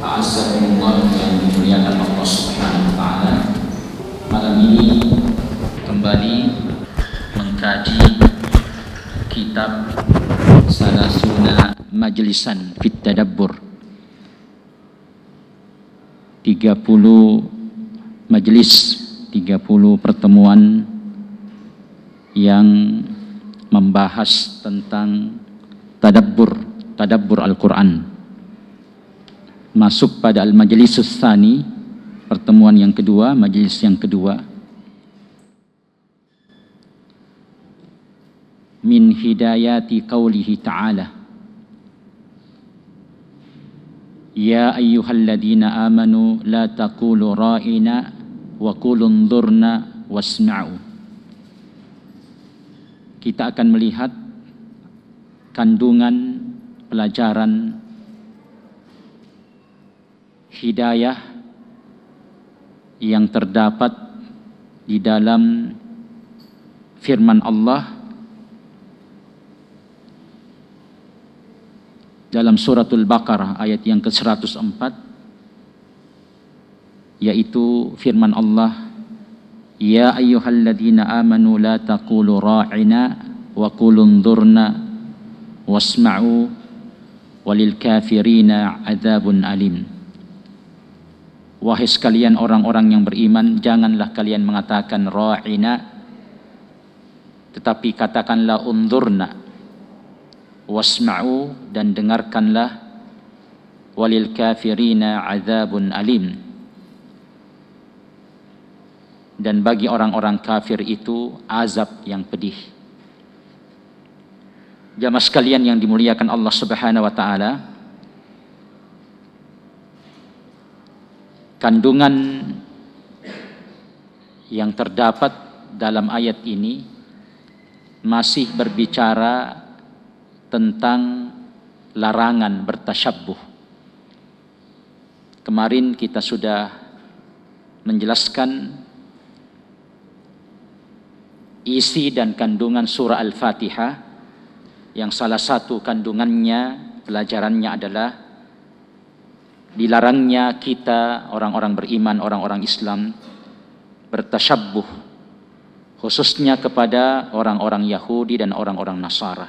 Astagfirullah yang dimuliakan Allah Subhanahu wa taala. Malam ini kembali mengkaji kitab Salasuna Majlisan Fit Tadabbur. 30 majelis, 30 pertemuan yang membahas tentang tadabbur, tadabbur Al-Qur'an masuk pada al-majlis tsani, pertemuan yang kedua, majelis yang kedua. Min hidayati qawlihi ta'ala. Ya ayyuhalladzina amanu la taqulu ra'ina wa qulu ndurna wasma'u. Kita akan melihat kandungan pelajaran hidayah yang terdapat di dalam firman Allah dalam suratul Baqarah ayat yang ke-104 yaitu firman Allah Ya ayyuhalladzina amanu la taqulu ra'ina wa qulu ndurna wasma'u walil kafirina adzabun alim Wahai sekalian orang-orang yang beriman, janganlah kalian mengatakan ra'ina tetapi katakanlah undurna. wasma'u dan dengarkanlah walil kafirina azabun alim dan bagi orang-orang kafir itu azab yang pedih jamaah sekalian yang dimuliakan Allah Subhanahu wa taala kandungan yang terdapat dalam ayat ini masih berbicara tentang larangan bertasyabuh. Kemarin kita sudah menjelaskan isi dan kandungan surah Al-Fatihah yang salah satu kandungannya pelajarannya adalah dilarangnya kita orang-orang beriman, orang-orang Islam bertasyabuh khususnya kepada orang-orang Yahudi dan orang-orang Nasara.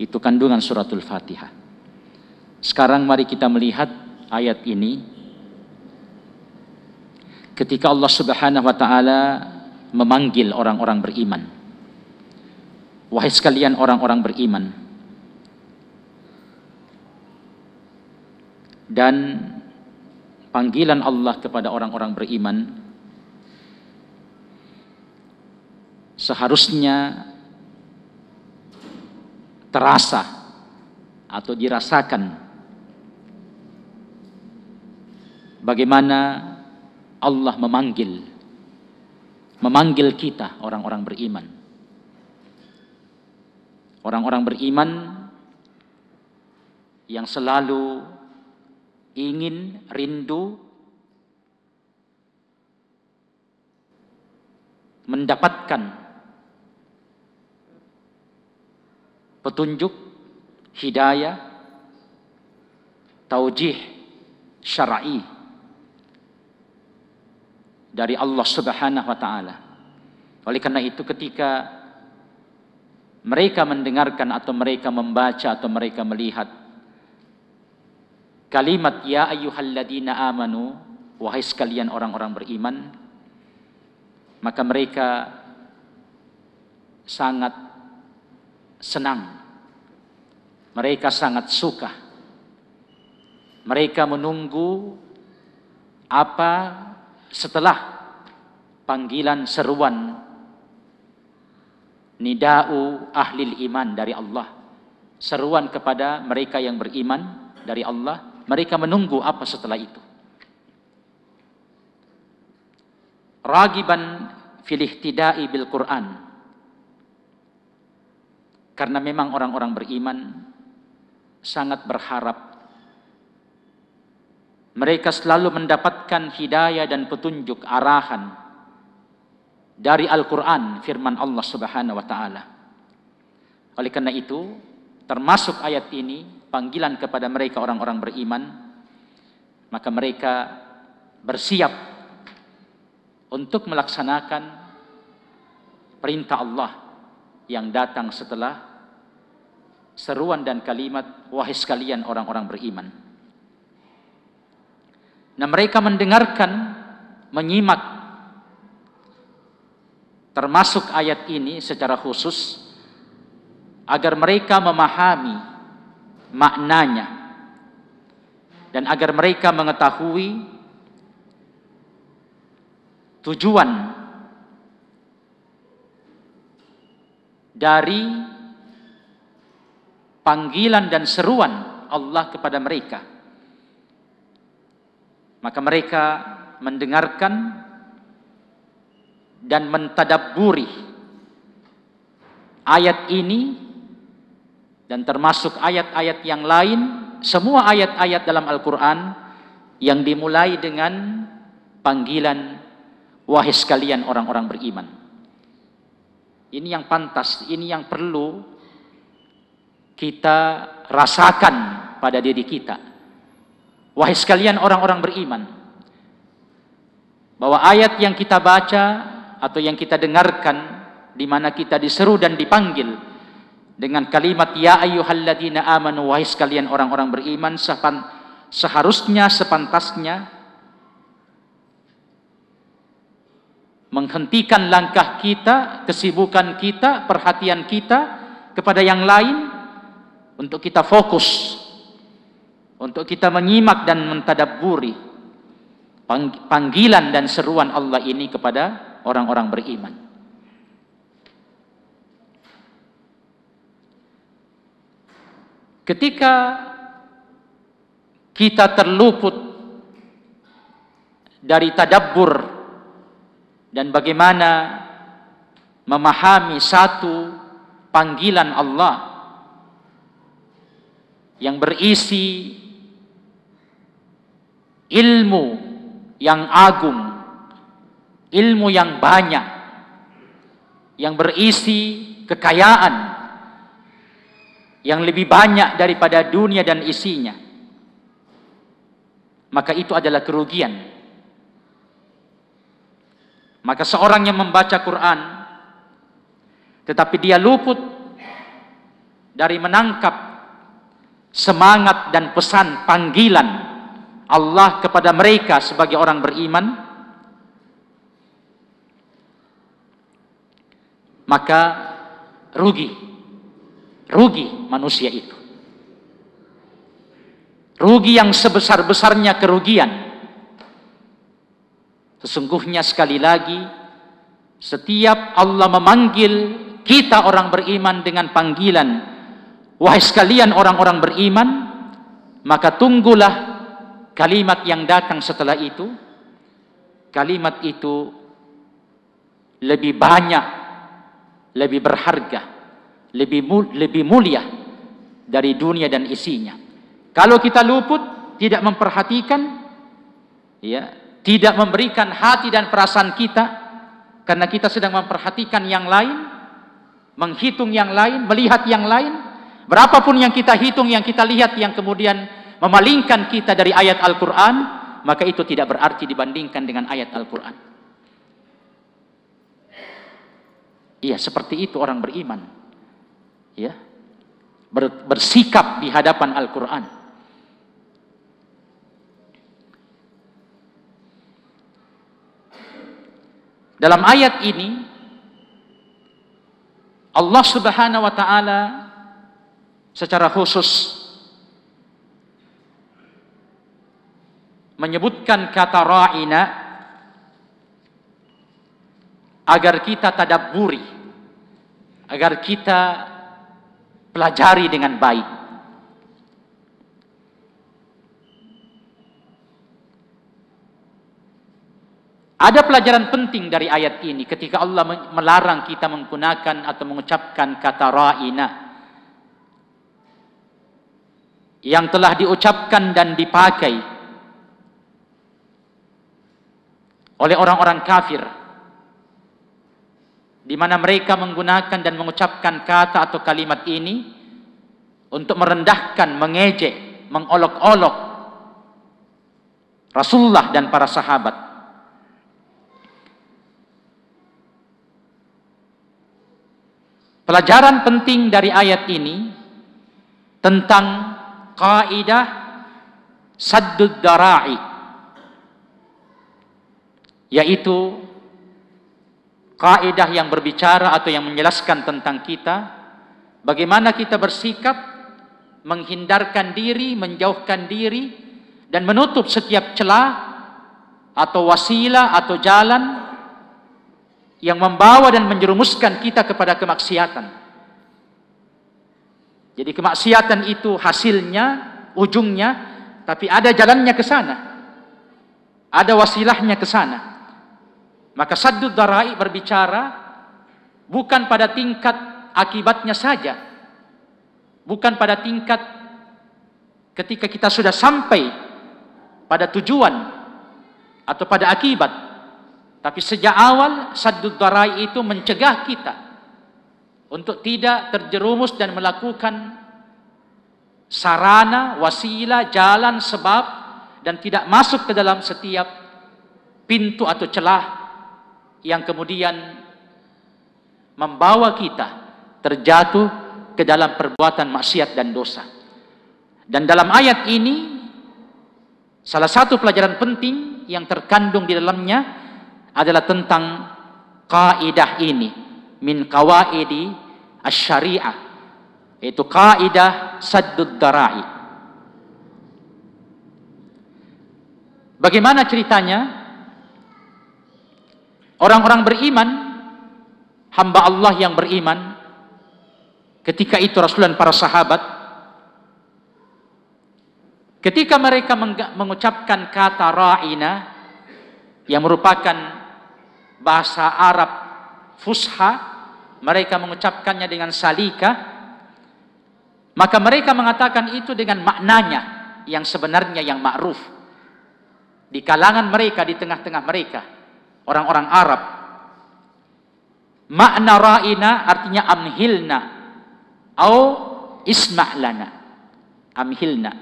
Itu kandungan suratul Fatihah. Sekarang mari kita melihat ayat ini ketika Allah Subhanahu wa taala memanggil orang-orang beriman. Wahai sekalian orang-orang beriman, dan panggilan Allah kepada orang-orang beriman seharusnya terasa atau dirasakan bagaimana Allah memanggil memanggil kita orang-orang beriman orang-orang beriman yang selalu ingin, rindu mendapatkan petunjuk, hidayah, taujih syar'i dari Allah Subhanahu wa taala. Oleh karena itu ketika mereka mendengarkan atau mereka membaca atau mereka melihat Kalimat ya ayyuhalladzina amanu wahai sekalian orang-orang beriman maka mereka sangat senang mereka sangat suka mereka menunggu apa setelah panggilan seruan nida'u ahlil iman dari Allah seruan kepada mereka yang beriman dari Allah mereka menunggu apa setelah itu. Ragiban fil ihtida'i bil Qur'an. Karena memang orang-orang beriman sangat berharap mereka selalu mendapatkan hidayah dan petunjuk arahan dari Al-Qur'an firman Allah Subhanahu wa taala. Oleh karena itu, termasuk ayat ini panggilan kepada mereka orang-orang beriman, maka mereka bersiap untuk melaksanakan perintah Allah yang datang setelah seruan dan kalimat wahai sekalian orang-orang beriman. Nah mereka mendengarkan, menyimak termasuk ayat ini secara khusus agar mereka memahami maknanya dan agar mereka mengetahui tujuan dari panggilan dan seruan Allah kepada mereka maka mereka mendengarkan dan mentadaburi ayat ini dan termasuk ayat-ayat yang lain, semua ayat-ayat dalam Al-Quran yang dimulai dengan panggilan wahai sekalian orang-orang beriman. Ini yang pantas, ini yang perlu kita rasakan pada diri kita. Wahai sekalian orang-orang beriman, bahwa ayat yang kita baca atau yang kita dengarkan, di mana kita diseru dan dipanggil, dengan kalimat ya ayyuhalladzina amanu wahai sekalian orang-orang beriman sepan, seharusnya sepantasnya menghentikan langkah kita, kesibukan kita, perhatian kita kepada yang lain untuk kita fokus untuk kita menyimak dan mentadaburi panggilan dan seruan Allah ini kepada orang-orang beriman. Ketika kita terluput dari tadabbur dan bagaimana memahami satu panggilan Allah yang berisi ilmu yang agung, ilmu yang banyak, yang berisi kekayaan, yang lebih banyak daripada dunia dan isinya maka itu adalah kerugian maka seorang yang membaca Quran tetapi dia luput dari menangkap semangat dan pesan panggilan Allah kepada mereka sebagai orang beriman maka rugi Rugi manusia itu. Rugi yang sebesar-besarnya kerugian. Sesungguhnya sekali lagi, setiap Allah memanggil kita orang beriman dengan panggilan, wahai sekalian orang-orang beriman, maka tunggulah kalimat yang datang setelah itu. Kalimat itu lebih banyak, lebih berharga lebih lebih mulia dari dunia dan isinya. Kalau kita luput, tidak memperhatikan, ya, tidak memberikan hati dan perasaan kita karena kita sedang memperhatikan yang lain, menghitung yang lain, melihat yang lain, berapapun yang kita hitung, yang kita lihat yang kemudian memalingkan kita dari ayat Al-Qur'an, maka itu tidak berarti dibandingkan dengan ayat Al-Qur'an. Iya, seperti itu orang beriman ya bersikap di hadapan Al-Qur'an. Dalam ayat ini Allah Subhanahu wa taala secara khusus menyebutkan kata ra'ina agar kita buri agar kita pelajari dengan baik. Ada pelajaran penting dari ayat ini ketika Allah melarang kita menggunakan atau mengucapkan kata ra'ina yang telah diucapkan dan dipakai oleh orang-orang kafir di mana mereka menggunakan dan mengucapkan kata atau kalimat ini untuk merendahkan, mengejek, mengolok-olok Rasulullah dan para sahabat. Pelajaran penting dari ayat ini tentang kaidah saddud dara'i yaitu kaidah yang berbicara atau yang menjelaskan tentang kita, bagaimana kita bersikap, menghindarkan diri, menjauhkan diri, dan menutup setiap celah atau wasilah atau jalan yang membawa dan menjerumuskan kita kepada kemaksiatan. Jadi kemaksiatan itu hasilnya, ujungnya, tapi ada jalannya ke sana. Ada wasilahnya ke sana. Maka saddud darai berbicara bukan pada tingkat akibatnya saja. Bukan pada tingkat ketika kita sudah sampai pada tujuan atau pada akibat. Tapi sejak awal saddud darai itu mencegah kita untuk tidak terjerumus dan melakukan sarana, wasilah, jalan, sebab dan tidak masuk ke dalam setiap pintu atau celah yang kemudian membawa kita terjatuh ke dalam perbuatan maksiat dan dosa. Dan dalam ayat ini salah satu pelajaran penting yang terkandung di dalamnya adalah tentang kaidah ini min kawaidi asy yaitu kaidah saddud darai. Bagaimana ceritanya? Orang-orang beriman, hamba Allah yang beriman, ketika itu Rasul dan para sahabat, ketika mereka mengucapkan kata ra'ina, yang merupakan bahasa Arab fusha, mereka mengucapkannya dengan salika, maka mereka mengatakan itu dengan maknanya yang sebenarnya yang ma'ruf. Di kalangan mereka, di tengah-tengah mereka orang-orang Arab. Makna ra'ina artinya amhilna au isma'lana. Amhilna.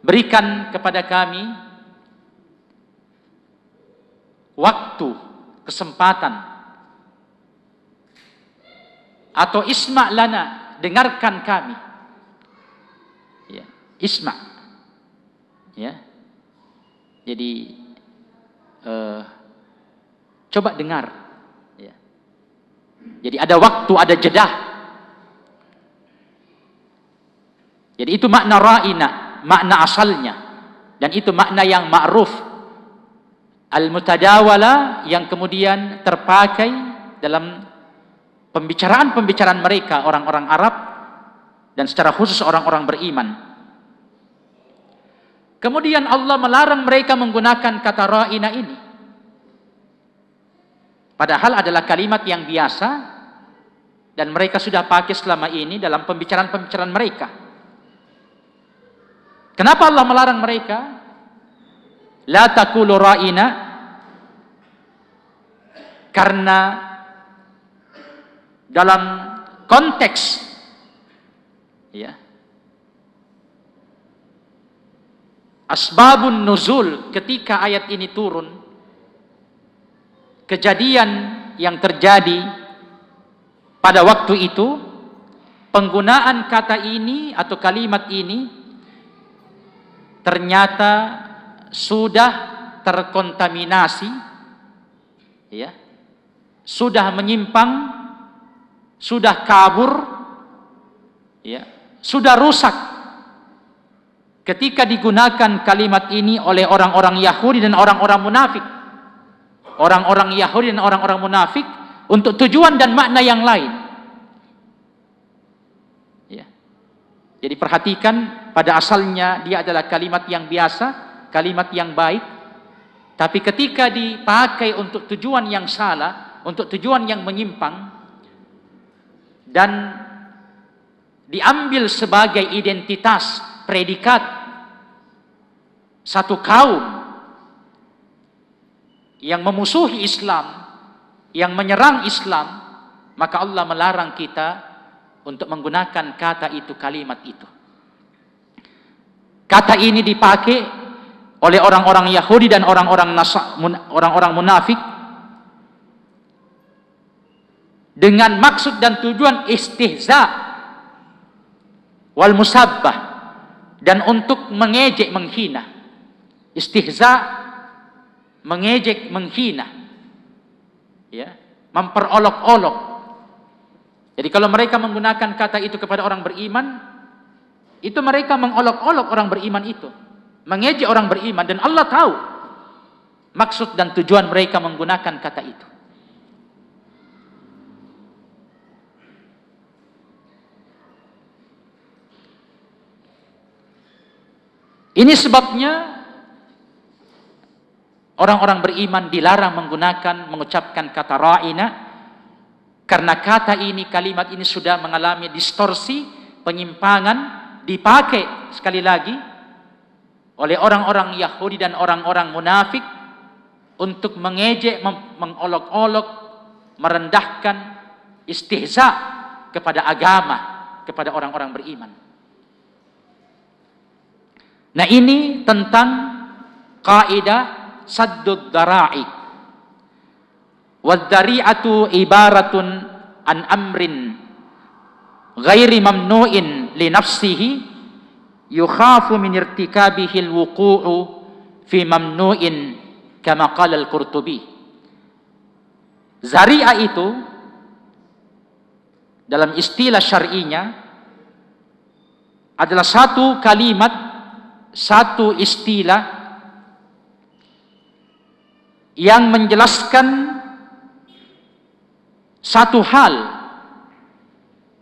Berikan kepada kami waktu, kesempatan atau isma'lana, dengarkan kami. Ya, isma'. Ya. Jadi uh, coba dengar. Ya. Jadi ada waktu, ada jeda. Jadi itu makna ra'ina, makna asalnya. Dan itu makna yang ma'ruf. Al-mutadawala yang kemudian terpakai dalam pembicaraan-pembicaraan mereka orang-orang Arab dan secara khusus orang-orang beriman. Kemudian Allah melarang mereka menggunakan kata ra'ina ini. Padahal adalah kalimat yang biasa dan mereka sudah pakai selama ini dalam pembicaraan-pembicaraan mereka. Kenapa Allah melarang mereka? La taqulu ra'ina karena dalam konteks ya Asbabun nuzul ketika ayat ini turun kejadian yang terjadi pada waktu itu penggunaan kata ini atau kalimat ini ternyata sudah terkontaminasi ya sudah menyimpang sudah kabur ya sudah rusak Ketika digunakan kalimat ini oleh orang-orang Yahudi dan orang-orang munafik. Orang-orang Yahudi dan orang-orang munafik untuk tujuan dan makna yang lain. Ya. Jadi perhatikan pada asalnya dia adalah kalimat yang biasa, kalimat yang baik, tapi ketika dipakai untuk tujuan yang salah, untuk tujuan yang menyimpang dan diambil sebagai identitas predikat satu kaum yang memusuhi Islam, yang menyerang Islam, maka Allah melarang kita untuk menggunakan kata itu, kalimat itu. Kata ini dipakai oleh orang-orang Yahudi dan orang-orang orang-orang munafik dengan maksud dan tujuan istihza wal musabbah dan untuk mengejek menghina istihza, mengejek, menghina. Ya, memperolok-olok. Jadi kalau mereka menggunakan kata itu kepada orang beriman, itu mereka mengolok-olok orang beriman itu, mengejek orang beriman dan Allah tahu maksud dan tujuan mereka menggunakan kata itu. Ini sebabnya Orang-orang beriman dilarang menggunakan, mengucapkan kata ra'ina karena kata ini, kalimat ini sudah mengalami distorsi, penyimpangan, dipakai sekali lagi oleh orang-orang Yahudi dan orang-orang munafik untuk mengejek, mengolok-olok, merendahkan istihza kepada agama, kepada orang-orang beriman. Nah ini tentang kaidah saddud dara'i wadhari'atu ibaratun an amrin ghairi mamnu'in li nafsihi yukhafu min irtikabihi alwuqu'u fi mamnu'in kama qala al-Qurtubi itu dalam istilah syar'inya adalah satu kalimat satu istilah yang menjelaskan satu hal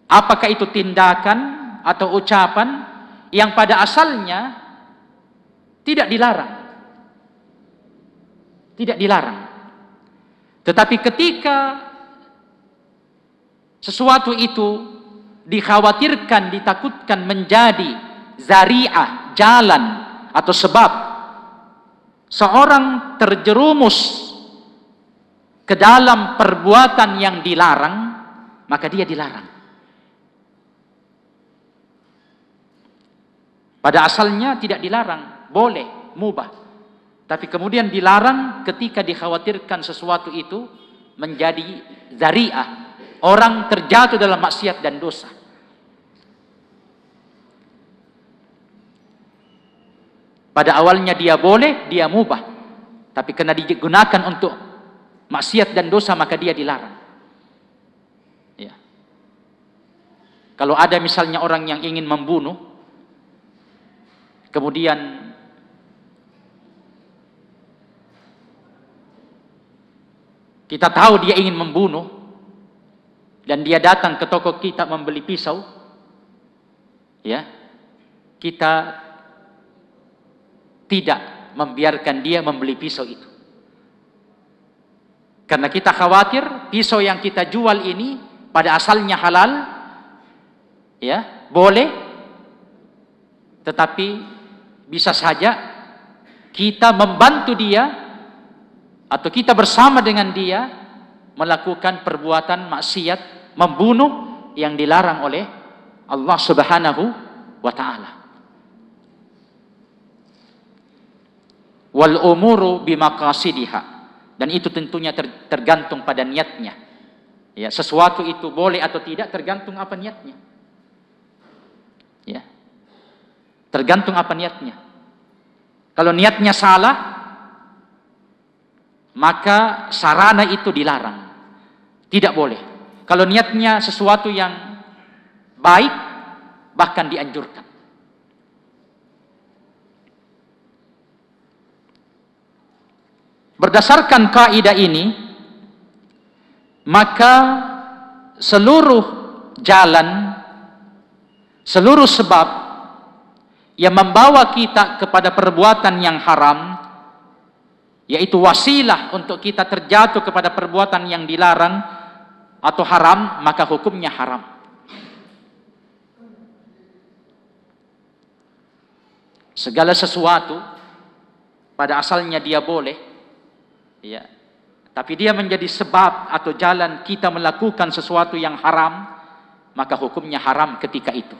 apakah itu tindakan atau ucapan yang pada asalnya tidak dilarang tidak dilarang tetapi ketika sesuatu itu dikhawatirkan ditakutkan menjadi zariah jalan atau sebab seorang terjerumus ke dalam perbuatan yang dilarang, maka dia dilarang. Pada asalnya tidak dilarang, boleh, mubah. Tapi kemudian dilarang ketika dikhawatirkan sesuatu itu menjadi zariah. Orang terjatuh dalam maksiat dan dosa. Pada awalnya dia boleh, dia mubah. Tapi kena digunakan untuk maksiat dan dosa, maka dia dilarang. Ya. Kalau ada misalnya orang yang ingin membunuh, kemudian kita tahu dia ingin membunuh, dan dia datang ke toko kita membeli pisau, ya, kita tidak membiarkan dia membeli pisau itu. Karena kita khawatir pisau yang kita jual ini pada asalnya halal, ya boleh, tetapi bisa saja kita membantu dia atau kita bersama dengan dia melakukan perbuatan maksiat, membunuh yang dilarang oleh Allah Subhanahu wa taala. wal umuru bimaqasidiha dan itu tentunya tergantung pada niatnya ya sesuatu itu boleh atau tidak tergantung apa niatnya ya tergantung apa niatnya kalau niatnya salah maka sarana itu dilarang tidak boleh kalau niatnya sesuatu yang baik bahkan dianjurkan Berdasarkan kaidah ini, maka seluruh jalan, seluruh sebab yang membawa kita kepada perbuatan yang haram, yaitu wasilah untuk kita terjatuh kepada perbuatan yang dilarang atau haram, maka hukumnya haram. segala sesuatu pada asalnya dia boleh ya tapi dia menjadi sebab atau jalan kita melakukan sesuatu yang haram maka hukumnya haram ketika itu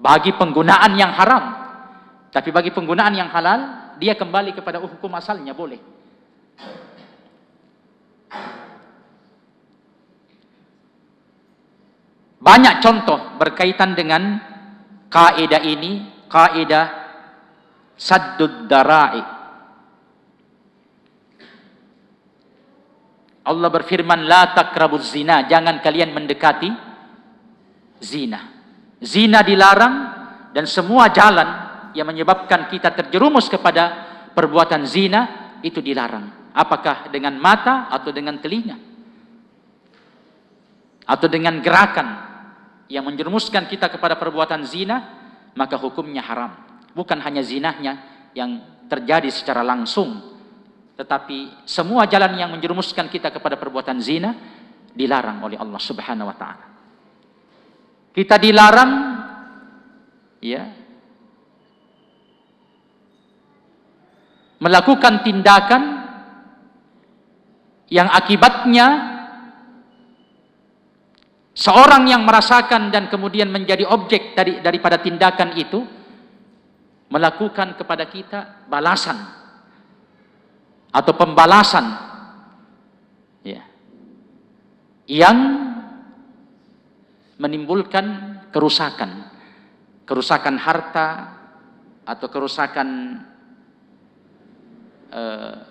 bagi penggunaan yang haram tapi bagi penggunaan yang halal dia kembali kepada hukum asalnya boleh banyak contoh berkaitan dengan kaidah ini kaidah saddud darai Allah berfirman la takrabuz zina, jangan kalian mendekati zina. Zina dilarang dan semua jalan yang menyebabkan kita terjerumus kepada perbuatan zina itu dilarang. Apakah dengan mata atau dengan telinga? Atau dengan gerakan yang menjerumuskan kita kepada perbuatan zina, maka hukumnya haram. Bukan hanya zinahnya yang terjadi secara langsung, tetapi semua jalan yang menjerumuskan kita kepada perbuatan zina dilarang oleh Allah Subhanahu wa taala. Kita dilarang ya melakukan tindakan yang akibatnya seorang yang merasakan dan kemudian menjadi objek dari daripada tindakan itu melakukan kepada kita balasan atau pembalasan ya, yang menimbulkan kerusakan, kerusakan harta atau kerusakan e,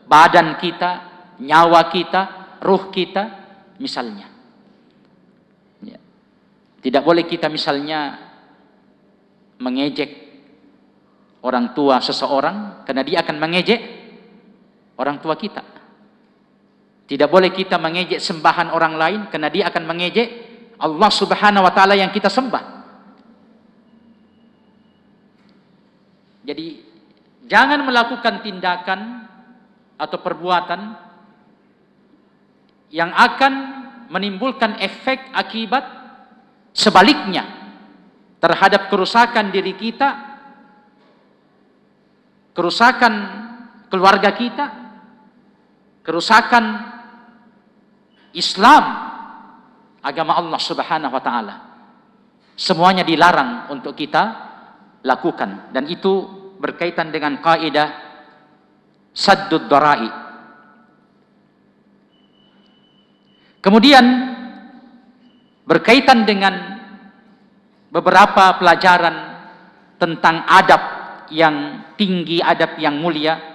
badan kita, nyawa kita, ruh kita, misalnya. Ya. Tidak boleh kita misalnya mengejek orang tua seseorang karena dia akan mengejek orang tua kita. Tidak boleh kita mengejek sembahan orang lain karena dia akan mengejek Allah Subhanahu wa taala yang kita sembah. Jadi jangan melakukan tindakan atau perbuatan yang akan menimbulkan efek akibat sebaliknya terhadap kerusakan diri kita, kerusakan keluarga kita, kerusakan Islam agama Allah Subhanahu wa taala. Semuanya dilarang untuk kita lakukan dan itu berkaitan dengan kaidah saddud darai. Kemudian berkaitan dengan beberapa pelajaran tentang adab yang tinggi, adab yang mulia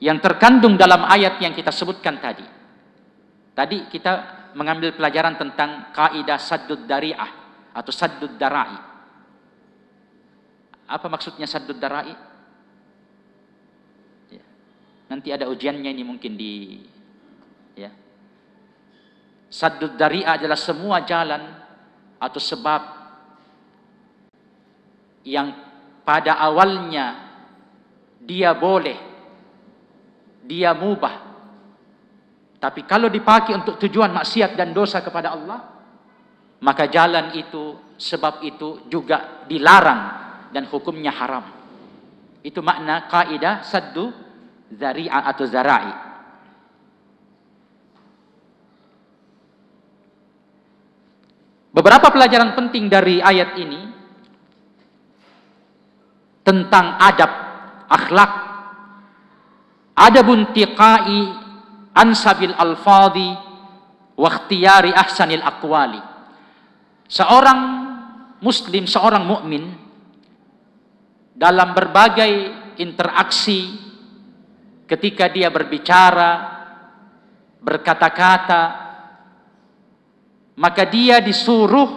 yang terkandung dalam ayat yang kita sebutkan tadi. Tadi kita mengambil pelajaran tentang kaidah saddud dari'ah atau saddud dara'i. Apa maksudnya saddud dara'i? Ya. Nanti ada ujiannya ini mungkin di ya. Saddud dari'ah adalah semua jalan atau sebab yang pada awalnya dia boleh dia mubah. Tapi kalau dipakai untuk tujuan maksiat dan dosa kepada Allah, maka jalan itu, sebab itu juga dilarang dan hukumnya haram. Itu makna kaidah saddu zari'a atau zara'i. Beberapa pelajaran penting dari ayat ini tentang adab, akhlak adabun tiqai ansabil alfadhi wa ahsanil Akwali, seorang muslim seorang mukmin dalam berbagai interaksi ketika dia berbicara berkata-kata maka dia disuruh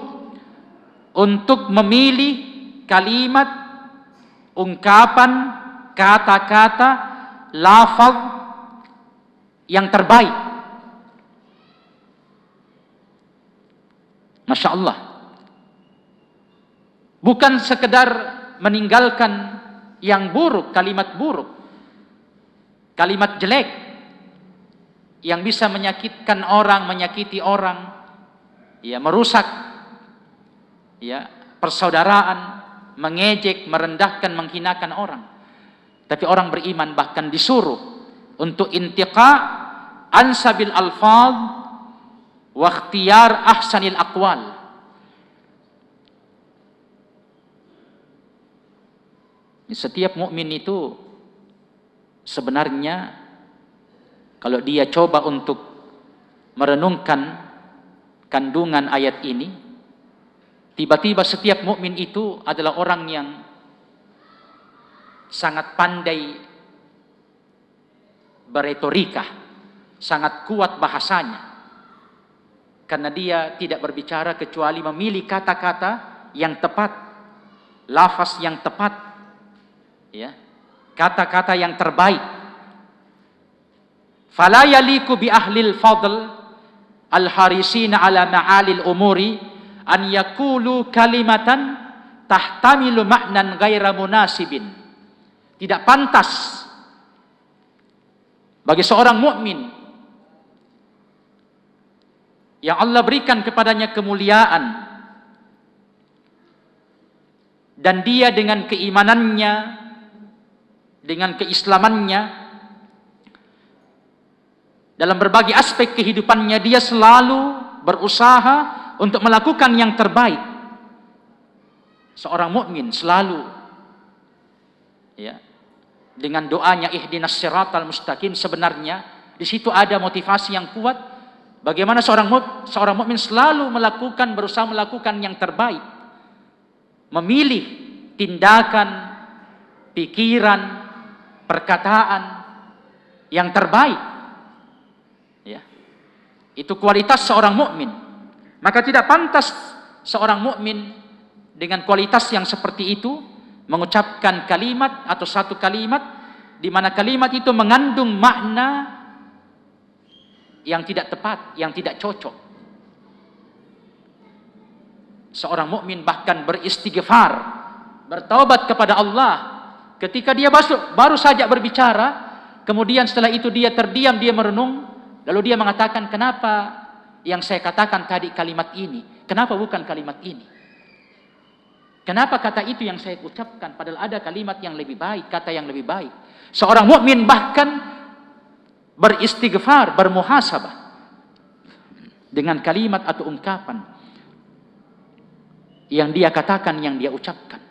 untuk memilih kalimat ungkapan kata-kata lafaz yang terbaik. Masya Allah. Bukan sekedar meninggalkan yang buruk, kalimat buruk, kalimat jelek, yang bisa menyakitkan orang, menyakiti orang, ya merusak, ya persaudaraan, mengejek, merendahkan, menghinakan orang. Tapi orang beriman bahkan disuruh untuk intiqa ansabil al fal waktiar ahsanil akwal. Setiap mukmin itu sebenarnya kalau dia coba untuk merenungkan kandungan ayat ini, tiba-tiba setiap mukmin itu adalah orang yang sangat pandai beretorika, sangat kuat bahasanya. Karena dia tidak berbicara kecuali memilih kata-kata yang tepat, lafaz yang tepat, ya. Kata-kata yang terbaik. Fala yaliku bi ahlil fadl al-harisina ala ma'alil umuri an yakulu kalimatan tahtamilu ma'nan ghaira munasibin tidak pantas bagi seorang mukmin yang Allah berikan kepadanya kemuliaan dan dia dengan keimanannya dengan keislamannya dalam berbagai aspek kehidupannya dia selalu berusaha untuk melakukan yang terbaik seorang mukmin selalu ya dengan doanya ihdinas siratal mustaqim sebenarnya di situ ada motivasi yang kuat bagaimana seorang seorang mukmin selalu melakukan berusaha melakukan yang terbaik memilih tindakan pikiran perkataan yang terbaik ya itu kualitas seorang mukmin maka tidak pantas seorang mukmin dengan kualitas yang seperti itu mengucapkan kalimat atau satu kalimat di mana kalimat itu mengandung makna yang tidak tepat, yang tidak cocok. Seorang mukmin bahkan beristighfar, bertaubat kepada Allah ketika dia baru saja berbicara, kemudian setelah itu dia terdiam, dia merenung, lalu dia mengatakan, "Kenapa yang saya katakan tadi kalimat ini? Kenapa bukan kalimat ini?" Kenapa kata itu yang saya ucapkan padahal ada kalimat yang lebih baik, kata yang lebih baik. Seorang mukmin bahkan beristighfar, bermuhasabah dengan kalimat atau ungkapan yang dia katakan, yang dia ucapkan.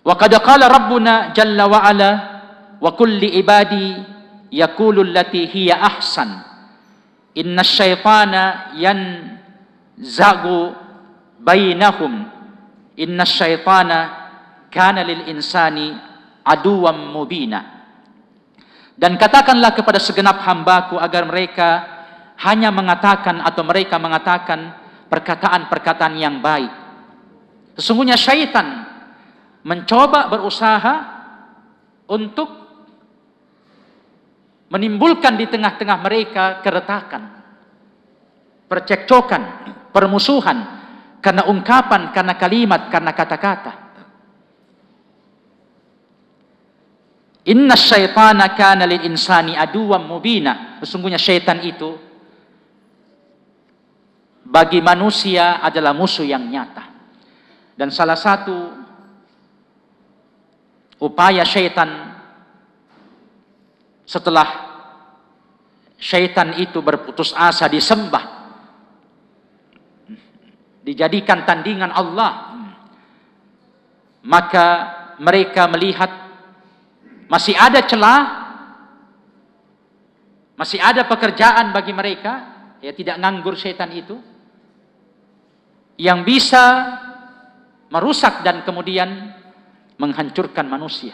Wa qad qala Rabbuna jalla wa ala wa kulli ibadi yaqulu allati hiya ahsan Inna syaitana yan zagu bainahum. Inna syaitana kana lil insani aduwam mubina. Dan katakanlah kepada segenap hambaku agar mereka hanya mengatakan atau mereka mengatakan perkataan-perkataan yang baik. Sesungguhnya syaitan mencoba berusaha untuk menimbulkan di tengah-tengah mereka keretakan, percekcokan, permusuhan karena ungkapan, karena kalimat, karena kata-kata. Inna syaitana kana lil insani aduwam mubina. Sesungguhnya syaitan itu bagi manusia adalah musuh yang nyata. Dan salah satu upaya syaitan setelah syaitan itu berputus asa disembah dijadikan tandingan Allah maka mereka melihat masih ada celah masih ada pekerjaan bagi mereka ya tidak nganggur setan itu yang bisa merusak dan kemudian menghancurkan manusia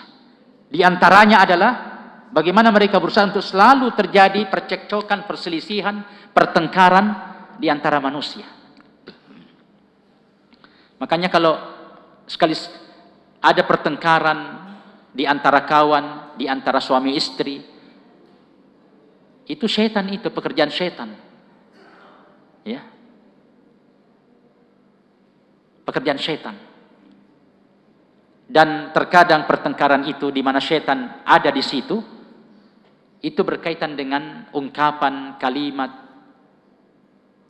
di antaranya adalah Bagaimana mereka berusaha untuk selalu terjadi percekcokan, perselisihan, pertengkaran di antara manusia. Makanya kalau sekali ada pertengkaran di antara kawan, di antara suami istri, itu setan itu pekerjaan setan. Ya. Pekerjaan setan. Dan terkadang pertengkaran itu di mana setan ada di situ, itu berkaitan dengan ungkapan, kalimat,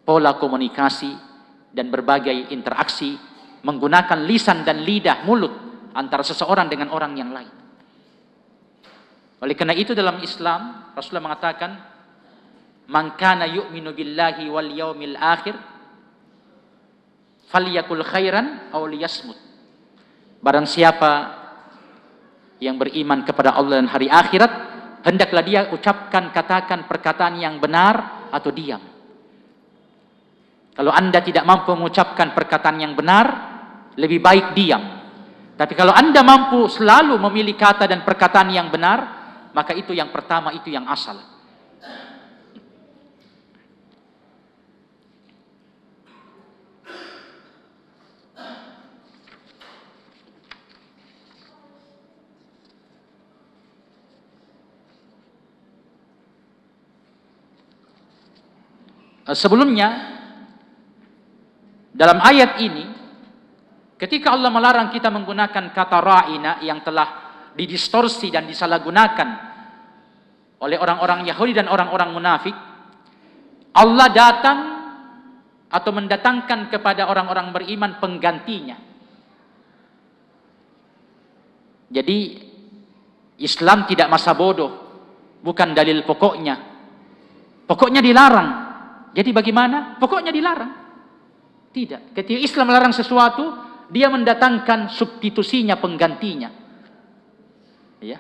pola komunikasi, dan berbagai interaksi menggunakan lisan dan lidah mulut antara seseorang dengan orang yang lain. Oleh karena itu dalam Islam Rasulullah mengatakan man kana yu'minu billahi wal yaumil akhir falyakul khairan aw liyasmut. Barang siapa yang beriman kepada Allah dan hari akhirat hendaklah dia ucapkan, katakan perkataan yang benar atau diam. Kalau Anda tidak mampu mengucapkan perkataan yang benar, lebih baik diam. Tapi kalau Anda mampu selalu memilih kata dan perkataan yang benar, maka itu yang pertama, itu yang asal. Eh, sebelumnya dalam ayat ini ketika Allah melarang kita menggunakan kata ra'ina yang telah didistorsi dan disalahgunakan oleh orang-orang Yahudi dan orang-orang munafik Allah datang atau mendatangkan kepada orang-orang beriman penggantinya jadi Islam tidak masa bodoh bukan dalil pokoknya pokoknya dilarang jadi bagaimana? Pokoknya dilarang. Tidak. Ketika Islam melarang sesuatu, dia mendatangkan substitusinya, penggantinya. Ya.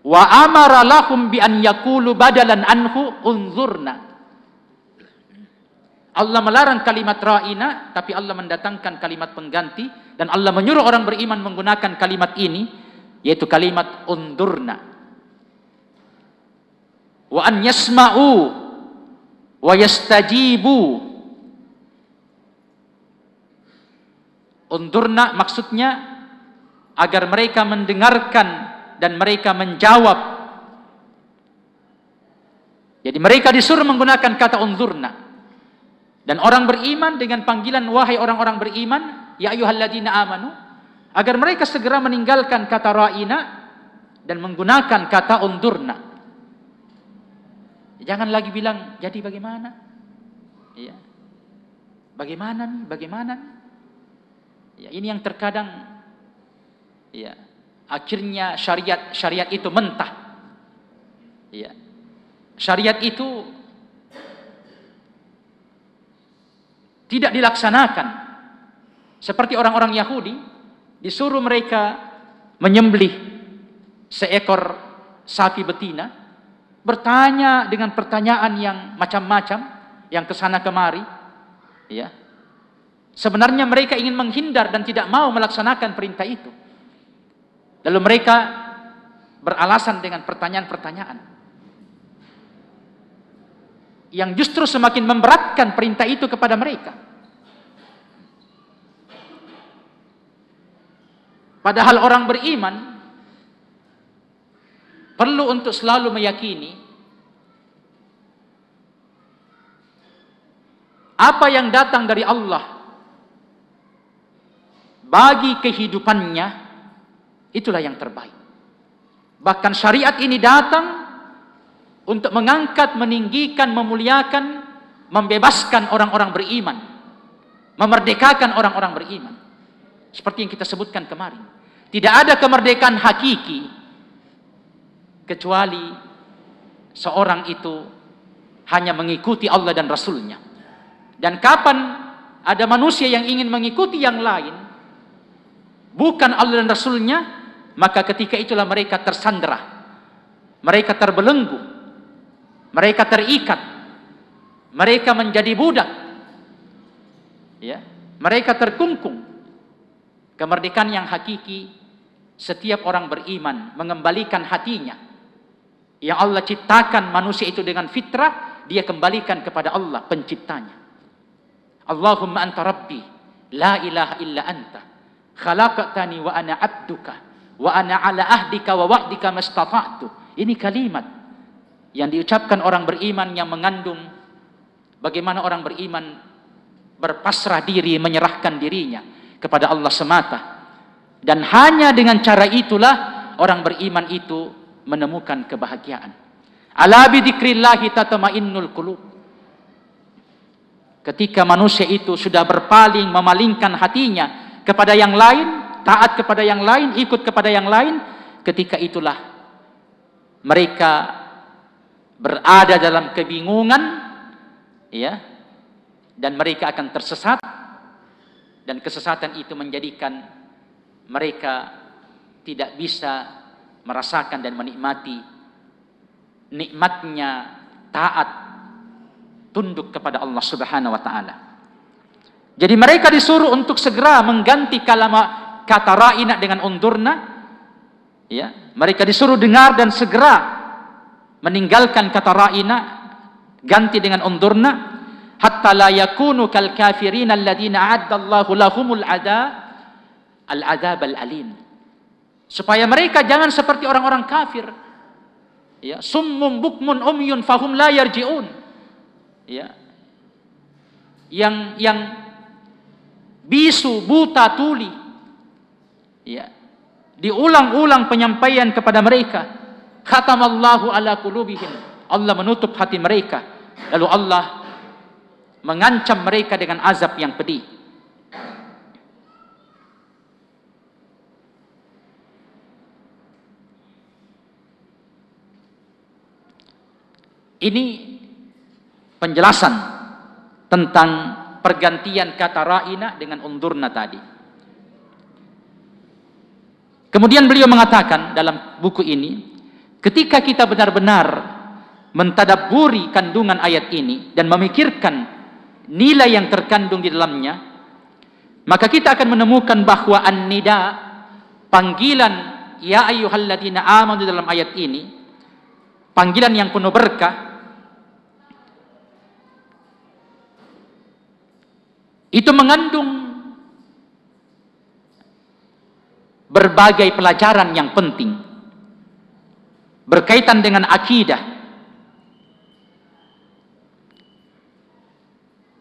Wa amara lahum bi an yakulu badalan anhu unzurna. Allah melarang kalimat ra'ina, tapi Allah mendatangkan kalimat pengganti dan Allah menyuruh orang beriman menggunakan kalimat ini yaitu kalimat undurna. Wa an yasma'u wa yastajibu undurna maksudnya agar mereka mendengarkan dan mereka menjawab jadi mereka disuruh menggunakan kata undurna dan orang beriman dengan panggilan wahai orang-orang beriman ya ayyuhalladzina amanu agar mereka segera meninggalkan kata ra'ina dan menggunakan kata undurna Jangan lagi bilang, jadi bagaimana? Ya. Bagaimana Bagaimana Ya, ini yang terkadang ya, akhirnya syariat syariat itu mentah. Ya. Syariat itu tidak dilaksanakan. Seperti orang-orang Yahudi disuruh mereka menyembelih seekor sapi betina bertanya dengan pertanyaan yang macam-macam, yang kesana kemari, ya. Sebenarnya mereka ingin menghindar dan tidak mau melaksanakan perintah itu. Lalu mereka beralasan dengan pertanyaan-pertanyaan yang justru semakin memberatkan perintah itu kepada mereka. Padahal orang beriman perlu untuk selalu meyakini apa yang datang dari Allah bagi kehidupannya itulah yang terbaik. Bahkan syariat ini datang untuk mengangkat, meninggikan, memuliakan, membebaskan orang-orang beriman, memerdekakan orang-orang beriman. Seperti yang kita sebutkan kemarin. Tidak ada kemerdekaan hakiki kecuali seorang itu hanya mengikuti Allah dan Rasulnya. Dan kapan ada manusia yang ingin mengikuti yang lain, bukan Allah dan Rasulnya, maka ketika itulah mereka tersandera mereka terbelenggu, mereka terikat, mereka menjadi budak, ya, mereka terkungkung. Kemerdekaan yang hakiki, setiap orang beriman mengembalikan hatinya yang Allah ciptakan manusia itu dengan fitrah, dia kembalikan kepada Allah penciptanya. Allahumma anta rabbi, la ilaha illa anta, khalaqtani wa ana abduka, wa ana ala ahdika wa wa'dika mastata'tu. Ini kalimat yang diucapkan orang beriman yang mengandung bagaimana orang beriman berpasrah diri, menyerahkan dirinya kepada Allah semata. Dan hanya dengan cara itulah orang beriman itu menemukan kebahagiaan. Ala bidzikrillah tatma'innul qulub. Ketika manusia itu sudah berpaling memalingkan hatinya kepada yang lain, taat kepada yang lain, ikut kepada yang lain, ketika itulah mereka berada dalam kebingungan ya dan mereka akan tersesat dan kesesatan itu menjadikan mereka tidak bisa merasakan dan menikmati nikmatnya taat tunduk kepada Allah Subhanahu wa taala. Jadi mereka disuruh untuk segera mengganti kalama kata ra'ina dengan undurna. Ya, mereka disuruh dengar dan segera meninggalkan kata ra'ina ganti dengan undurna hatta la yakunu kal kafirin alladziina 'adda lahumul 'ada al-'adzab al-alim supaya mereka jangan seperti orang-orang kafir ya summum bukmun umyun fahum la yarjiun ya yang yang bisu buta tuli ya diulang-ulang penyampaian kepada mereka khatamallahu ala qulubihim Allah menutup hati mereka lalu Allah mengancam mereka dengan azab yang pedih Ini penjelasan tentang pergantian kata ra'ina dengan undurna tadi. Kemudian beliau mengatakan dalam buku ini, ketika kita benar-benar mentadaburi kandungan ayat ini dan memikirkan nilai yang terkandung di dalamnya, maka kita akan menemukan bahwa an-nida panggilan ya ayyuhalladzina amanu dalam ayat ini panggilan yang penuh berkah itu mengandung berbagai pelajaran yang penting berkaitan dengan akidah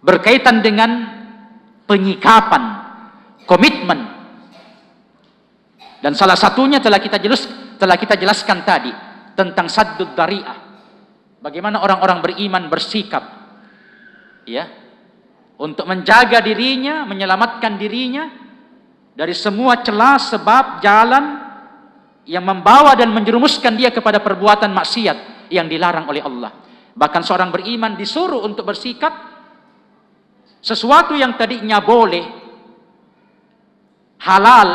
berkaitan dengan penyikapan komitmen dan salah satunya telah kita jelas telah kita jelaskan tadi tentang saddud dari'ah bagaimana orang-orang beriman bersikap ya untuk menjaga dirinya, menyelamatkan dirinya dari semua celah sebab jalan yang membawa dan menjerumuskan dia kepada perbuatan maksiat yang dilarang oleh Allah. Bahkan seorang beriman disuruh untuk bersikap sesuatu yang tadinya boleh halal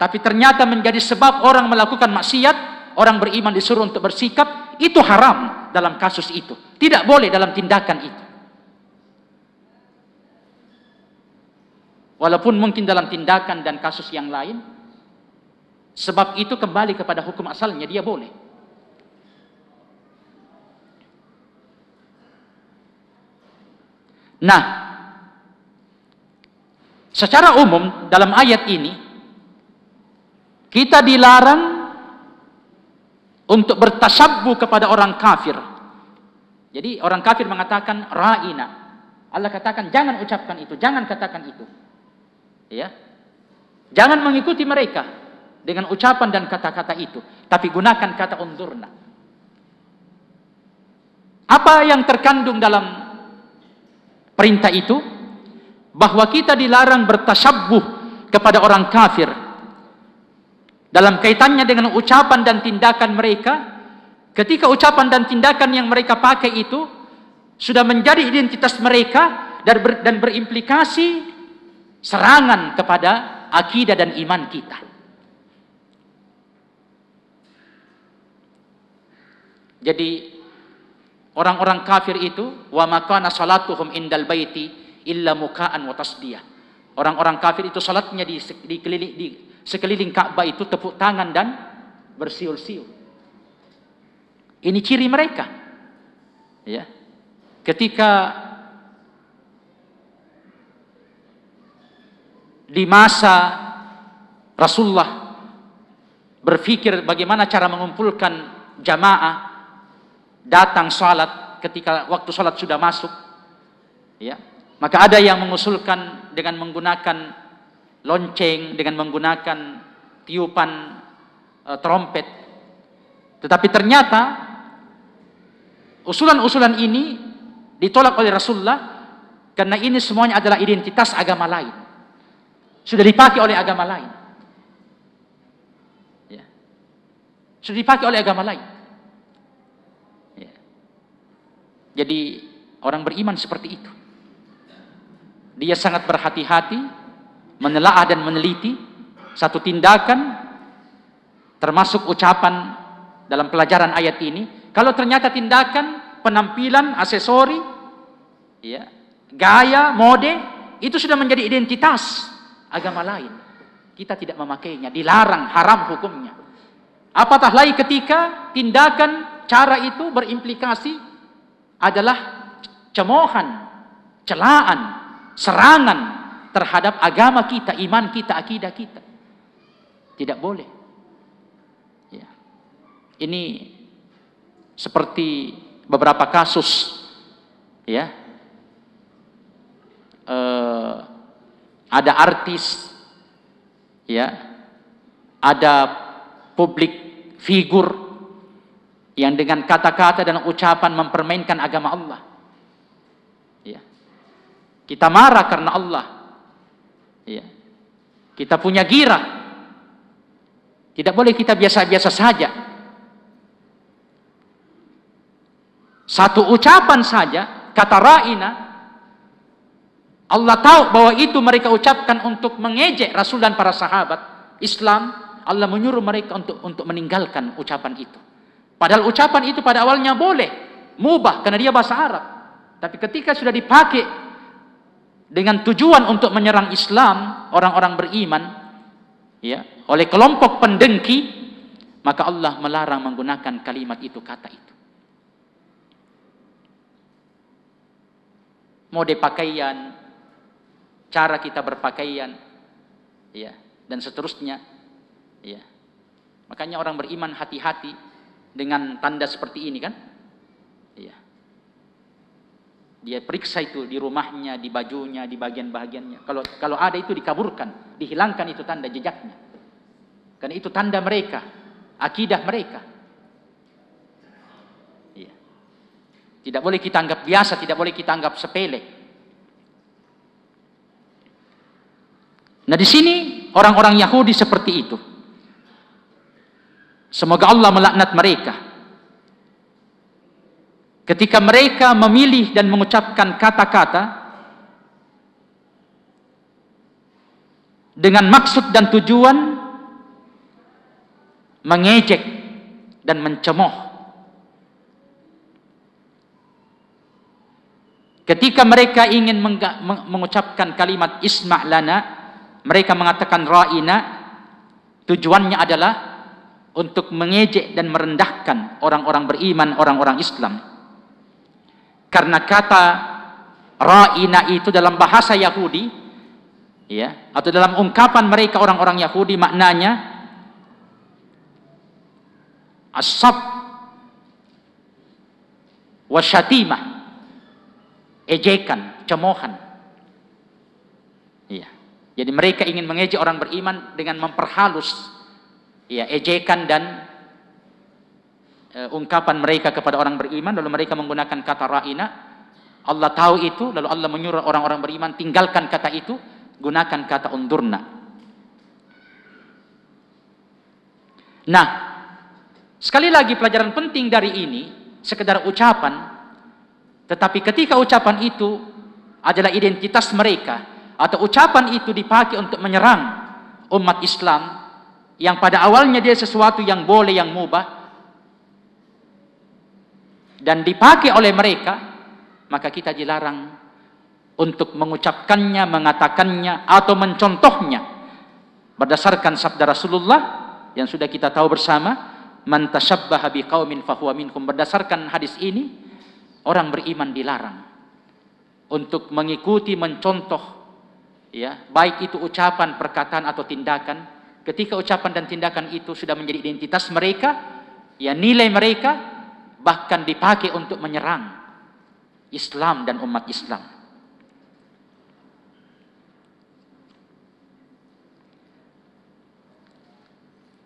tapi ternyata menjadi sebab orang melakukan maksiat, orang beriman disuruh untuk bersikap itu haram dalam kasus itu. Tidak boleh dalam tindakan itu. Walaupun mungkin dalam tindakan dan kasus yang lain, sebab itu kembali kepada hukum asalnya, dia boleh. Nah, secara umum dalam ayat ini, kita dilarang untuk bertasabbu kepada orang kafir. Jadi orang kafir mengatakan ra'ina. Allah katakan jangan ucapkan itu, jangan katakan itu. Ya. Jangan mengikuti mereka dengan ucapan dan kata-kata itu, tapi gunakan kata unzurna. Apa yang terkandung dalam perintah itu? Bahwa kita dilarang bertasabuh kepada orang kafir dalam kaitannya dengan ucapan dan tindakan mereka ketika ucapan dan tindakan yang mereka pakai itu sudah menjadi identitas mereka dan, ber, dan berimplikasi serangan kepada akidah dan iman kita. Jadi orang-orang kafir itu wa makana salatuhum indal baiti illa mukaan wa tasdiyah. Orang-orang kafir itu salatnya di, di, keliling, di sekeliling Ka'bah itu tepuk tangan dan bersiul-siul. Ini ciri mereka. Ya. Ketika di masa Rasulullah berpikir bagaimana cara mengumpulkan jamaah datang salat ketika waktu salat sudah masuk ya maka ada yang mengusulkan dengan menggunakan lonceng dengan menggunakan tiupan e, trompet tetapi ternyata usulan-usulan ini ditolak oleh Rasulullah karena ini semuanya adalah identitas agama lain sudah dipakai oleh agama lain. Ya. Sudah dipakai oleh agama lain. Ya. Jadi orang beriman seperti itu. Dia sangat berhati-hati, menelaah dan meneliti satu tindakan termasuk ucapan dalam pelajaran ayat ini. Kalau ternyata tindakan, penampilan, aksesori, ya, gaya, mode itu sudah menjadi identitas agama lain. Kita tidak memakainya, dilarang, haram hukumnya. Apatah lagi ketika tindakan cara itu berimplikasi adalah cemohan, celaan, serangan terhadap agama kita, iman kita, akidah kita. Tidak boleh. Ya. Ini seperti beberapa kasus ya. Uh, ada artis, ya, ada publik figur yang dengan kata-kata dan ucapan mempermainkan agama Allah. Ya. Kita marah karena Allah. Ya. Kita punya girah. Tidak boleh kita biasa-biasa saja. Satu ucapan saja, kata ra'ina, Allah tahu bahwa itu mereka ucapkan untuk mengejek Rasul dan para sahabat Islam. Allah menyuruh mereka untuk untuk meninggalkan ucapan itu. Padahal ucapan itu pada awalnya boleh, mubah karena dia bahasa Arab. Tapi ketika sudah dipakai dengan tujuan untuk menyerang Islam, orang-orang beriman, ya, oleh kelompok pendengki, maka Allah melarang menggunakan kalimat itu, kata itu. mode pakaian, cara kita berpakaian, ya, dan seterusnya. Ya. Makanya orang beriman hati-hati dengan tanda seperti ini kan. Ya. Dia periksa itu di rumahnya, di bajunya, di bagian-bagiannya. Kalau kalau ada itu dikaburkan, dihilangkan itu tanda jejaknya. Karena itu tanda mereka, akidah mereka. Ya. Tidak boleh kita anggap biasa, tidak boleh kita anggap sepele. Nah di sini orang-orang Yahudi seperti itu. Semoga Allah melaknat mereka. Ketika mereka memilih dan mengucapkan kata-kata dengan maksud dan tujuan mengejek dan mencemooh. Ketika mereka ingin mengucapkan kalimat isma' lana mereka mengatakan ra'ina tujuannya adalah untuk mengejek dan merendahkan orang-orang beriman, orang-orang Islam. Karena kata ra'ina itu dalam bahasa Yahudi ya, atau dalam ungkapan mereka orang-orang Yahudi maknanya asab wasyatimah ejekan, cemohan jadi mereka ingin mengejek orang beriman dengan memperhalus ya ejekan dan eh, ungkapan mereka kepada orang beriman lalu mereka menggunakan kata raina. Allah tahu itu lalu Allah menyuruh orang-orang beriman tinggalkan kata itu, gunakan kata undurna. Nah, sekali lagi pelajaran penting dari ini sekedar ucapan tetapi ketika ucapan itu adalah identitas mereka atau ucapan itu dipakai untuk menyerang umat Islam yang pada awalnya dia sesuatu yang boleh yang mubah dan dipakai oleh mereka maka kita dilarang untuk mengucapkannya, mengatakannya atau mencontohnya berdasarkan sabda Rasulullah yang sudah kita tahu bersama man tashabbaha biqaumin fahuwa minkum berdasarkan hadis ini orang beriman dilarang untuk mengikuti mencontoh ya, baik itu ucapan, perkataan atau tindakan, ketika ucapan dan tindakan itu sudah menjadi identitas mereka, ya nilai mereka bahkan dipakai untuk menyerang Islam dan umat Islam.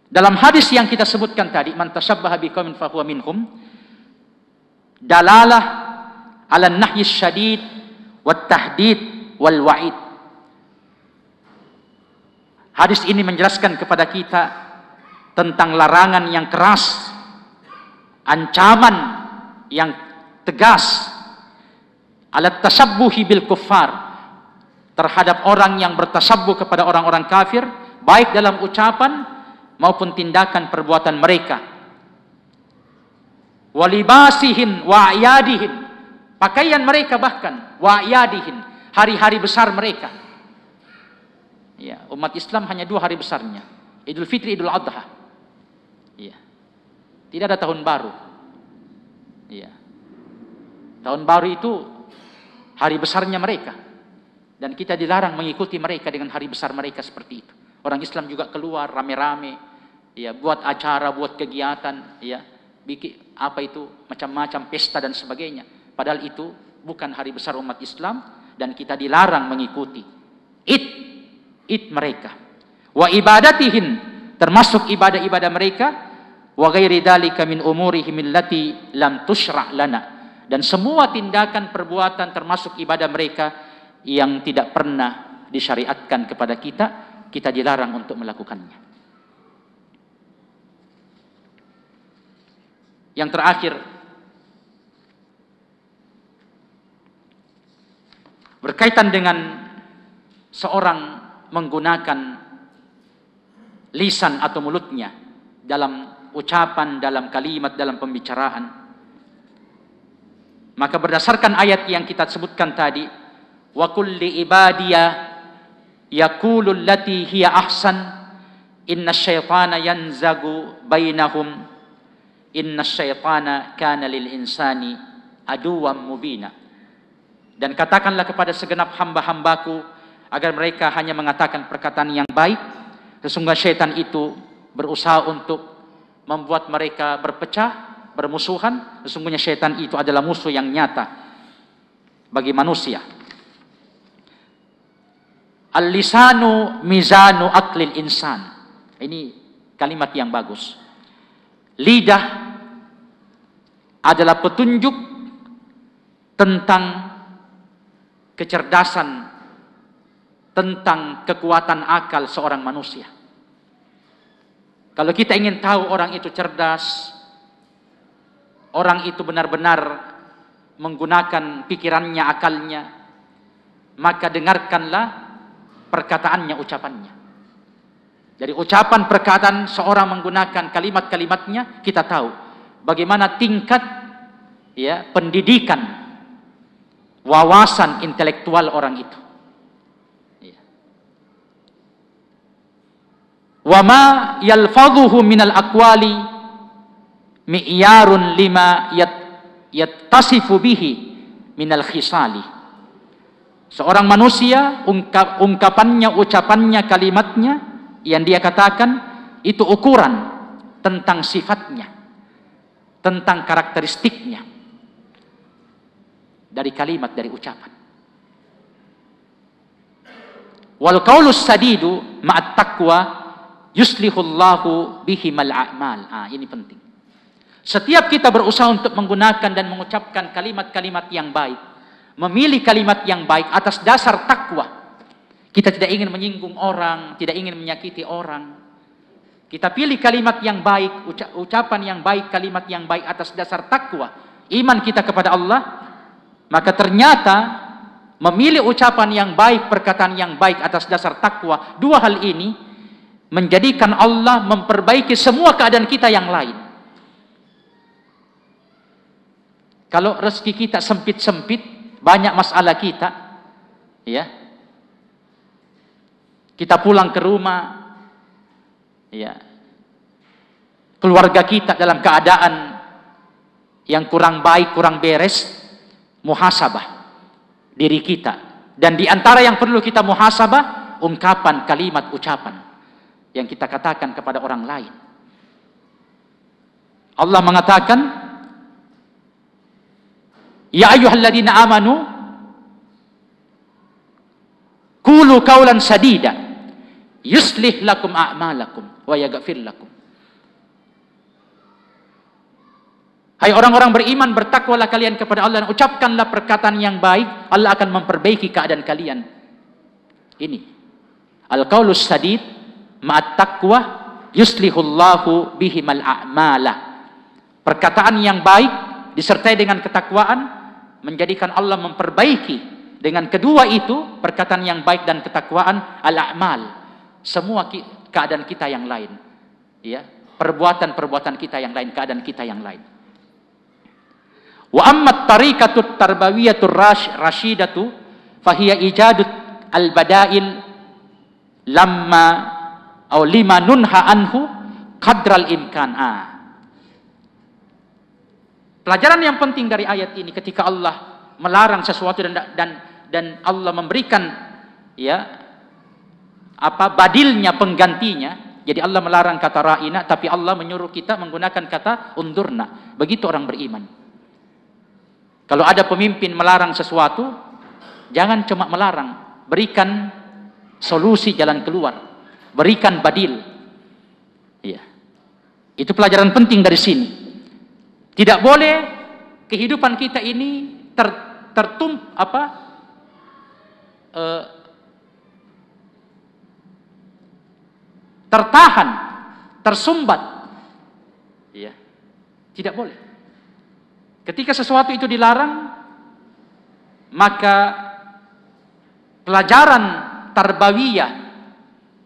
Dalam hadis yang kita sebutkan tadi, man tashabbaha biqaumin fahuwa minhum, dalalah ala nahyi syadid wat tahdid wal wa'id. Hadis ini menjelaskan kepada kita tentang larangan yang keras, ancaman yang tegas alat tasabbuhi bil kuffar terhadap orang yang bertasabbuh kepada orang-orang kafir baik dalam ucapan maupun tindakan perbuatan mereka walibasihim wa pakaian mereka bahkan wa hari-hari besar mereka Ya, umat Islam hanya dua hari besarnya, Idul Fitri, Idul Adha. Ya. Tidak ada tahun baru. Ya. Tahun baru itu hari besarnya mereka. Dan kita dilarang mengikuti mereka dengan hari besar mereka seperti itu. Orang Islam juga keluar rame-rame, ya buat acara, buat kegiatan, ya bikin apa itu macam-macam pesta dan sebagainya. Padahal itu bukan hari besar umat Islam dan kita dilarang mengikuti. It id mereka wa ibadatihin termasuk ibadah-ibadah mereka wa ghairi dzalika min umurihim allati lam tusyra' lana dan semua tindakan perbuatan termasuk ibadah mereka yang tidak pernah disyariatkan kepada kita kita dilarang untuk melakukannya yang terakhir berkaitan dengan seorang menggunakan lisan atau mulutnya dalam ucapan, dalam kalimat, dalam pembicaraan. Maka berdasarkan ayat yang kita sebutkan tadi, wa kulli ibadiya yaqulu allati hiya ahsan inna syaitana yanzagu bainahum inna syaitana kana lil insani aduwam mubina. Dan katakanlah kepada segenap hamba-hambaku, agar mereka hanya mengatakan perkataan yang baik sesungguhnya setan itu berusaha untuk membuat mereka berpecah bermusuhan sesungguhnya setan itu adalah musuh yang nyata bagi manusia al-lisanu mizanu aklil insan ini kalimat yang bagus lidah adalah petunjuk tentang kecerdasan tentang kekuatan akal seorang manusia. Kalau kita ingin tahu orang itu cerdas, orang itu benar-benar menggunakan pikirannya, akalnya, maka dengarkanlah perkataannya, ucapannya. Jadi ucapan perkataan seorang menggunakan kalimat-kalimatnya, kita tahu bagaimana tingkat ya pendidikan wawasan intelektual orang itu. wa ma yalfadhuhu minal aqwali mi'yarun lima yat yattasifu bihi minal khisali seorang manusia ungkap, ungkapannya ucapannya kalimatnya yang dia katakan itu ukuran tentang sifatnya tentang karakteristiknya dari kalimat dari ucapan wal qaulus sadidu ma'at taqwa yuslihullahu bihimal a'mal. Ah, ini penting. Setiap kita berusaha untuk menggunakan dan mengucapkan kalimat-kalimat yang baik, memilih kalimat yang baik atas dasar takwa. Kita tidak ingin menyinggung orang, tidak ingin menyakiti orang. Kita pilih kalimat yang baik, ucapan yang baik, kalimat yang baik atas dasar takwa, iman kita kepada Allah. Maka ternyata memilih ucapan yang baik, perkataan yang baik atas dasar takwa, dua hal ini menjadikan Allah memperbaiki semua keadaan kita yang lain. Kalau rezeki kita sempit-sempit, banyak masalah kita, ya. Kita pulang ke rumah, ya. Keluarga kita dalam keadaan yang kurang baik, kurang beres, muhasabah diri kita. Dan di antara yang perlu kita muhasabah, ungkapan, kalimat, ucapan yang kita katakan kepada orang lain. Allah mengatakan, Ya ayyuhalladzina amanu qulu kaulan sadida yuslih lakum a'malakum wa yaghfir lakum. Hai orang-orang beriman, bertakwalah kalian kepada Allah dan ucapkanlah perkataan yang baik, Allah akan memperbaiki keadaan kalian. Ini al-qaulus sadid ma'at taqwa yuslihullahu bihimal a'mala. Perkataan yang baik disertai dengan ketakwaan menjadikan Allah memperbaiki dengan kedua itu perkataan yang baik dan ketakwaan al-a'mal. Semua keadaan kita yang lain. Ya, perbuatan-perbuatan kita yang lain, keadaan kita yang lain. Wa ammat tariqatut tarbawiyatur rasyidatu fahiya ijadut al-badail lamma au lima nunha anhu kadral imkan. Ah. Pelajaran yang penting dari ayat ini ketika Allah melarang sesuatu dan dan dan Allah memberikan ya apa badilnya penggantinya. Jadi Allah melarang kata ra'ina tapi Allah menyuruh kita menggunakan kata undurna. Begitu orang beriman. Kalau ada pemimpin melarang sesuatu, jangan cuma melarang, berikan solusi jalan keluar. Berikan badil. Ya. Itu pelajaran penting dari sini. Tidak boleh kehidupan kita ini ter, tertum apa? E, tertahan, tersumbat. Ya. Tidak boleh. Ketika sesuatu itu dilarang, maka pelajaran tarbawiyah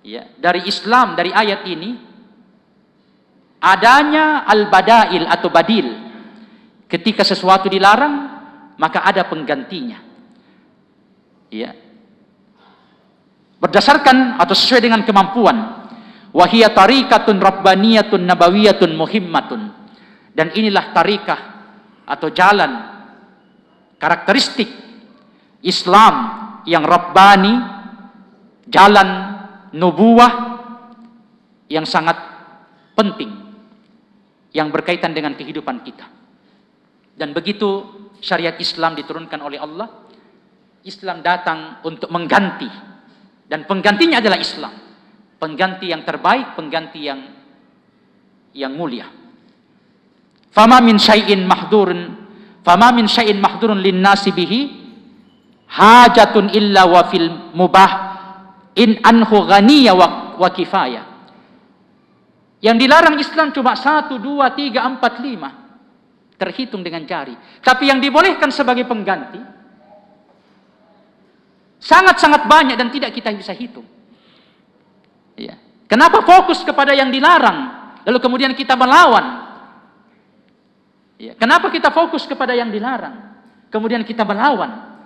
ya, dari Islam, dari ayat ini, adanya al-badail atau badil. Ketika sesuatu dilarang, maka ada penggantinya. Ya. Berdasarkan atau sesuai dengan kemampuan. Wahia tarikatun rabbaniyatun nabawiyatun muhimmatun. Dan inilah tarikah atau jalan karakteristik Islam yang Rabbani, jalan nubuah yang sangat penting yang berkaitan dengan kehidupan kita. Dan begitu syariat Islam diturunkan oleh Allah, Islam datang untuk mengganti dan penggantinya adalah Islam. Pengganti yang terbaik, pengganti yang yang mulia. Fama min syai'in mahdurun fama min syai'in mahdurun bihi hajatun illa wa fil mubah in anhu wa, wa kifaya. Yang dilarang Islam cuma satu, dua, tiga, empat, lima. Terhitung dengan jari. Tapi yang dibolehkan sebagai pengganti, sangat-sangat banyak dan tidak kita bisa hitung. Ya. Kenapa fokus kepada yang dilarang, lalu kemudian kita melawan? Ya. Kenapa kita fokus kepada yang dilarang, kemudian kita melawan?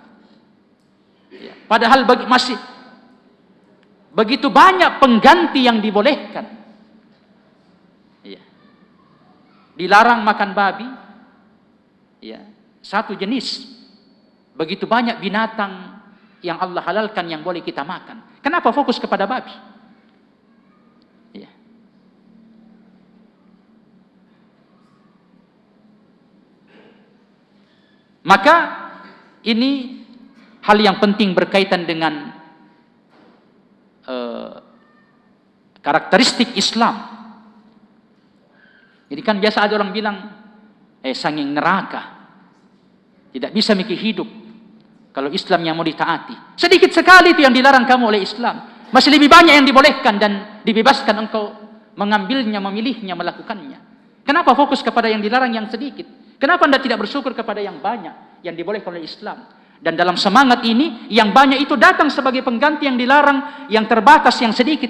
Ya. Padahal bagi, masih Begitu banyak pengganti yang dibolehkan. Ya. Dilarang makan babi. Ya. Satu jenis. Begitu banyak binatang yang Allah halalkan yang boleh kita makan. Kenapa fokus kepada babi? Iya. Maka ini hal yang penting berkaitan dengan Eh, karakteristik Islam. Jadi kan biasa ada orang bilang, eh sanging neraka. Tidak bisa mikir hidup. Kalau Islam yang mau ditaati. Sedikit sekali itu yang dilarang kamu oleh Islam. Masih lebih banyak yang dibolehkan dan dibebaskan engkau mengambilnya, memilihnya, melakukannya. Kenapa fokus kepada yang dilarang yang sedikit? Kenapa anda tidak bersyukur kepada yang banyak yang dibolehkan oleh Islam? Dan dalam semangat ini, yang banyak itu datang sebagai pengganti yang dilarang, yang terbatas, yang sedikit.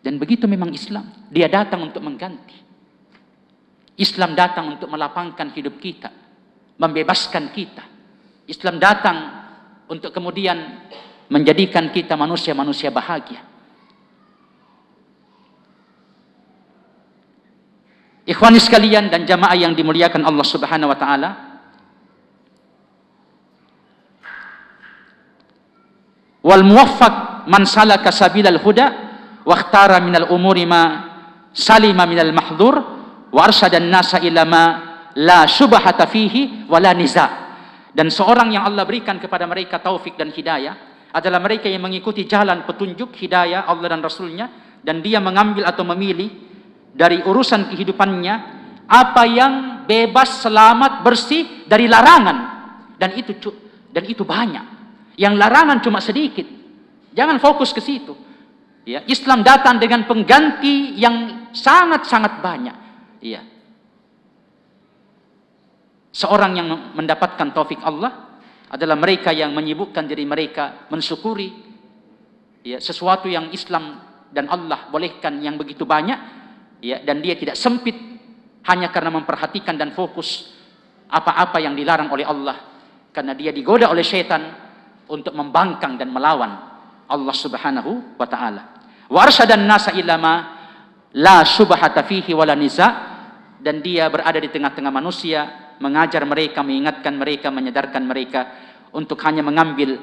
Dan begitu memang Islam. Dia datang untuk mengganti. Islam datang untuk melapangkan hidup kita. Membebaskan kita. Islam datang untuk kemudian menjadikan kita manusia-manusia bahagia. Ikhwani sekalian dan jamaah yang dimuliakan Allah Subhanahu wa taala, wal muwaffaq man salaka sabilal huda wa ikhtara minal umuri ma salima minal mahdur, wa arsyadan nasa ila ma la syubhata fihi wa la niza dan seorang yang Allah berikan kepada mereka taufik dan hidayah adalah mereka yang mengikuti jalan petunjuk hidayah Allah dan Rasulnya dan dia mengambil atau memilih dari urusan kehidupannya apa yang bebas, selamat, bersih dari larangan dan itu dan itu banyak yang larangan cuma sedikit. Jangan fokus ke situ. Ya, Islam datang dengan pengganti yang sangat-sangat banyak. Ya. Seorang yang mendapatkan taufik Allah adalah mereka yang menyibukkan diri mereka mensyukuri ya, sesuatu yang Islam dan Allah bolehkan yang begitu banyak ya, dan dia tidak sempit hanya karena memperhatikan dan fokus apa-apa yang dilarang oleh Allah karena dia digoda oleh syaitan untuk membangkang dan melawan Allah Subhanahu wa taala. Wa arsyadan nasa ila ma la subhata fihi wala niza dan dia berada di tengah-tengah manusia, mengajar mereka, mengingatkan mereka, menyadarkan mereka untuk hanya mengambil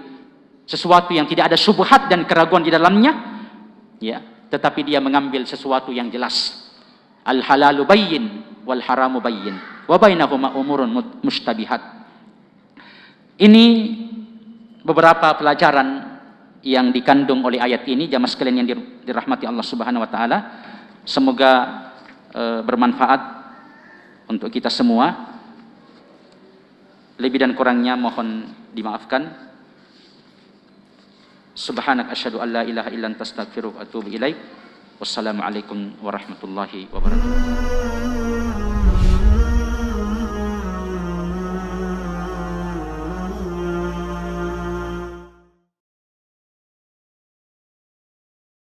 sesuatu yang tidak ada subhat dan keraguan di dalamnya, ya, tetapi dia mengambil sesuatu yang jelas. Al halalu bayyin wal haramu bayyin wa bainahuma umurun mustabihat. Ini beberapa pelajaran yang dikandung oleh ayat ini jamaah sekalian yang dirahmati Allah Subhanahu wa taala. Semoga e, bermanfaat untuk kita semua. Lebih dan kurangnya mohon dimaafkan. Subhanak asyhadu an la ilaha illa anta astaghfiruka wa atubu ilaik. Wassalamualaikum warahmatullahi wabarakatuh.